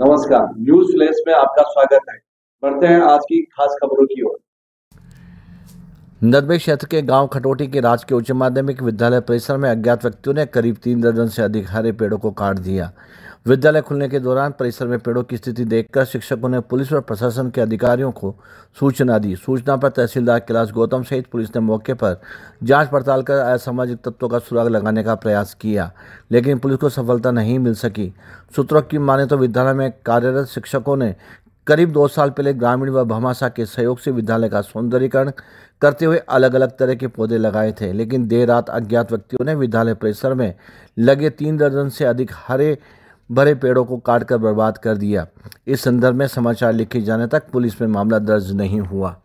नमस्कार news flash में आपका स्वागत है बढ़ते हैं आज की खास खबरों की ओर नदबे क्षेत्र के गांव खटोटी के राजकीय उच्च माध्यमिक विद्यालय परिसर में अज्ञात व्यक्तियों ने करीब तीन दर्जन से अधिक हरे पेड़ों को काट दिया विद्यालय खुलने के दौरान परिसर में पेड़ों की स्थिति देखकर शिक्षकों ने पुलिस और प्रशासन के अधिकारियों को सूचना दी सूचना पर तहसीलदार कैलाश गौतम सहित पुलिस ने मौके पर जांच पड़ताल कर असामाजिक तत्वों का सुराग लगाने का प्रयास किया लेकिन पुलिस को सफलता नहीं मिल सकी सूत्रों की माने तो विद्यालय में कार्यरत शिक्षकों ने करीब दो साल पहले ग्रामीण व भमाशा के सहयोग से विद्यालय का सौंदर्यीकरण करते हुए अलग अलग तरह के पौधे लगाए थे लेकिन देर रात अज्ञात व्यक्तियों ने विद्यालय परिसर में लगे तीन दर्जन से अधिक हरे बड़े पेड़ों को काट कर बर्बाद कर दिया इस संदर्भ में समाचार लिखे जाने तक पुलिस में मामला दर्ज नहीं हुआ